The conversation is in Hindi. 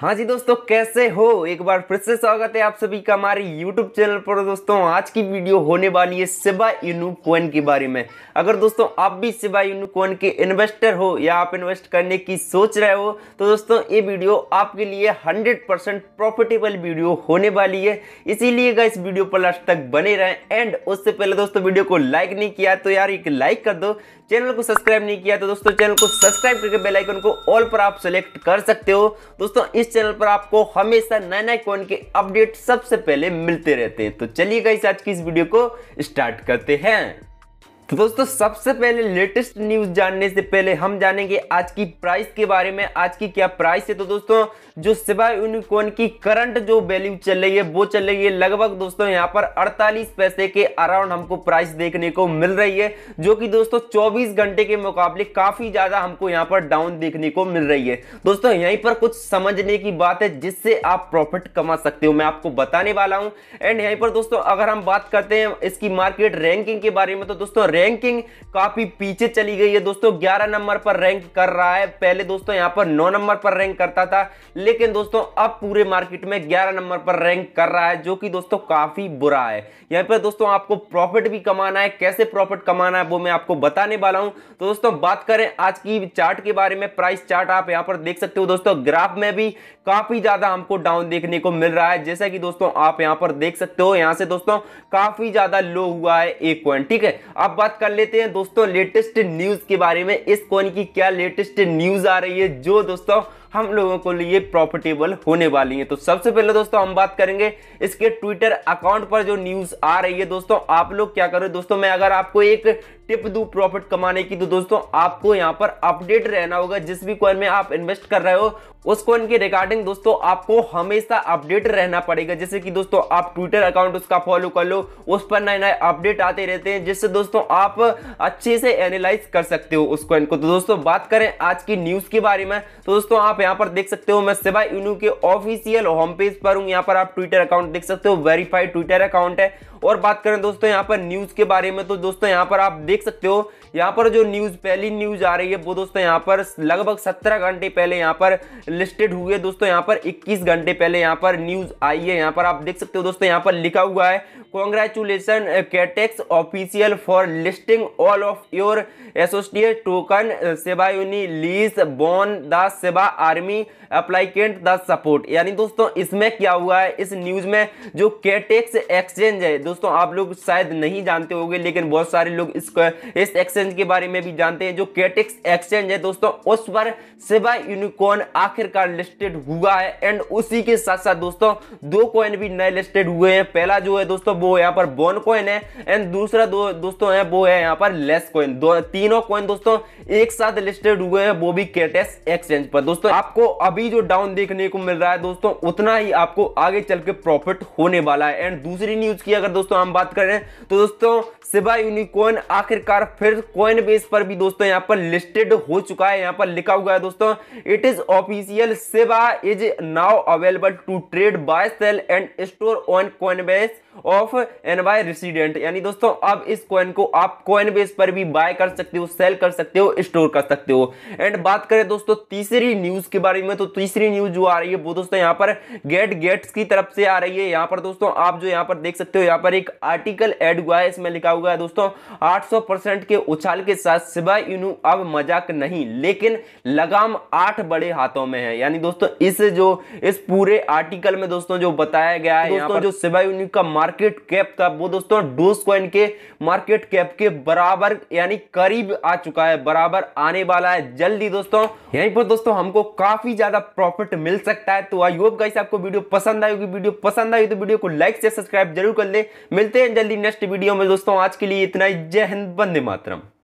हाँ जी दोस्तों कैसे हो एक बार फिर से स्वागत है आप सभी का हमारे YouTube चैनल पर दोस्तों आज की वीडियो होने वाली है सिबा यूनू कोइन के बारे में अगर दोस्तों आप भी सिबा यूनू कोइन के इन्वेस्टर हो या आप इन्वेस्ट करने की सोच रहे हो तो दोस्तों ये वीडियो आपके लिए 100% प्रॉफिटेबल वीडियो होने वाली है इसीलिए इस वीडियो पर लास्ट तक बने रहें एंड उससे पहले दोस्तों वीडियो को लाइक नहीं किया तो यार एक लाइक कर दो चैनल को सब्सक्राइब नहीं किया तो दोस्तों चैनल को सब्सक्राइब करके बेल आइकन को ऑल पर आप सेलेक्ट कर सकते हो दोस्तों इस चैनल पर आपको हमेशा नए नए कॉइन के अपडेट सबसे पहले मिलते रहते हैं तो चलिए गाइस आज की इस वीडियो को स्टार्ट करते हैं तो दोस्तों सबसे पहले लेटेस्ट न्यूज जानने से पहले हम जानेंगे आज की प्राइस के बारे में आज की क्या प्राइस है तो दोस्तों जो सिवा यूनिकॉर्न की करंट जो वैल्यू चल रही है वो चल रही है लगभग दोस्तों यहाँ पर 48 पैसे के अराउंड हमको प्राइस देखने को मिल रही है जो कि दोस्तों 24 घंटे के मुकाबले काफी ज्यादा हमको यहाँ पर डाउन देखने को मिल रही है दोस्तों यहीं पर कुछ समझने की बात है जिससे आप प्रॉफिट कमा सकते हो मैं आपको बताने वाला हूँ एंड यहीं पर दोस्तों अगर हम बात करते हैं इसकी मार्केट रैंकिंग के बारे में तो दोस्तों रैंकिंग काफी पीछे चली गई है दोस्तों ग्यारह नंबर पर रैंक कर रहा है पहले दोस्तों यहां पर नौ नंबर पर रैंक करता था लेकिन दोस्तों अब पूरे मार्केट में ग्यारह नंबर पर रैंक कर रहा है जो कि दोस्तों काफी बुरा है यहां पर दोस्तों आपको प्रॉफिट भी कमाना है कैसे प्रॉफिट कमाना है वो मैं आपको बताने वाला हूं तो दोस्तों बात करें आज की चार्ट के बारे में प्राइस चार्ट आप यहां पर देख सकते हो दोस्तों ग्राफ में भी काफी ज्यादा हमको डाउन देखने को मिल रहा है जैसा कि दोस्तों आप यहां पर देख सकते हो यहां से दोस्तों काफी ज्यादा लो हुआ है एक पॉइंट ठीक है अब बात कर लेते हैं दोस्तों लेटेस्ट न्यूज के बारे में इस कॉइन की क्या लेटेस्ट न्यूज आ रही है जो दोस्तों हम लोगों को लिए प्रॉफिटेबल होने वाली है तो सबसे पहले दोस्तों हम बात करेंगे इसके ट्विटर अकाउंट पर जो न्यूज आ रही है दोस्तों आप लोग क्या करो दोस्तों मैं अगर आपको एक टिप दू प्रॉफिट कमाने की तो दोस्तों आपको यहाँ पर अपडेट रहना होगा जिस भी कॉइन में आप इन्वेस्ट कर रहे हो उस कॉइन के रिगार्डिंग दोस्तों आपको हमेशा अपडेट रहना पड़ेगा जैसे कि दोस्तों आप ट्विटर अकाउंट उसका फॉलो कर लो उस पर नए नए अपडेट आते रहते हैं जिससे दोस्तों आप अच्छे से एनालाइज कर सकते हो उस कॉइन को तो दोस्तों बात करें आज की न्यूज के बारे में तो दोस्तों आप यहाँ पर देख सकते हो मैं सेवा यूनू के ऑफिशियल होम पेज पर हूँ यहाँ पर आप ट्विटर अकाउंट देख सकते हो वेरीफाइड ट्विटर अकाउंट है और बात करें दोस्तों यहाँ पर न्यूज के बारे में तो दोस्तों यहाँ पर आप देख सकते हो यहाँ पर जो न्यूज पहली न्यूज आ रही है वो दोस्तों यहाँ पर लगभग सत्रह घंटे पहले यहाँ पर लिस्टेड हुए दोस्तों यहाँ पर इक्कीस घंटे पहले यहाँ पर न्यूज आई है यहाँ पर आप देख सकते हो दोस्तों यहाँ पर लिखा हुआ है congratulation Catex official for listing all of your associate token Shiba Inu Leash Bone the Shiba army applicant the support यानी दोस्तों इसमें क्या हुआ है इस न्यूज में जो कैटेक्स एक्सचेंज है दोस्तों आप लोग शायद नहीं जानते होंगे लेकिन बहुत सारे लोग इस इस एक्सचेंज के बारे में भी जानते हैं जो केटेक्स एक्सचेंज है दोस्तों उस पर सिवा यूनिकॉर्न आखिरकार लिस्टेड हुआ है एंड उसी के साथ साथ दोस्तों दो कॉइन भी नए लिस्टेड हुए हैं पहला जो है दोस्तों वो यहाँ पर बोन कॉइन है एंड दूसरा दो दोस्तों है वो है यहाँ पर लेस कॉइन दो तीनों कॉइन दोस्तों एक साथ लिस्टेड हुए हैं वो भी केटेक्स एक्सचेंज पर दोस्तों आपको अभी जो डाउन देखने को मिल रहा है दोस्तों उतना ही आपको आगे चल के प्रॉफिट होने वाला है एंड दूसरी न्यूज की अगर दोस्तों दोस्तों हम बात कर रहे हैं तो दोस्तों सिबा यूनिकॉइन आखिरकार फिर कॉइन बेस पर भी दोस्तों यहाँ पर लिस्टेड हो चुका है यहाँ पर लिखा हुआ है दोस्तों it is official Shiba is now available to trade buy sell and store on Coinbase of an by resident यानी दोस्तों अब इस कॉइन को आप कॉइन बेस पर भी बाय कर सकते हो सेल कर सकते हो स्टोर कर सकते हो एंड बात करें दोस्तों तीसरी न्यूज के बारे में तो तीसरी न्यूज जो आ रही है वो दोस्तों यहाँ पर गेट गेट्स की तरफ से आ रही है यहाँ पर दोस्तों आप जो यहाँ पर देख सकते हो यहाँ पर एक आर्टिकल एड हुआ है इसमें लिखा हुआ है दोस्तों आठ के उछाल के साथ सिवा यूनू अब मजाक नहीं लेकिन लगाम आठ बड़े हाथों में है यानी दोस्तों इस जो इस पूरे आर्टिकल में दोस्तों जो बताया गया है तो दोस्तों जो सिवा यूनू का मार्केट कैप था वो दोस्तों डोज कॉइन के मार्केट कैप के बराबर यानी करीब आ चुका है बराबर आने वाला है जल्दी दोस्तों यहीं पर दोस्तों हमको काफी ज्यादा प्रॉफिट मिल सकता है तो आई होप गाइस आपको वीडियो पसंद आई होगी वीडियो पसंद आई तो वीडियो को लाइक से सब्सक्राइब जरूर कर ले मिलते हैं जल्दी नेक्स्ट वीडियो में दोस्तों आज के लिए इतना ही जय हिंद बंदे मातरम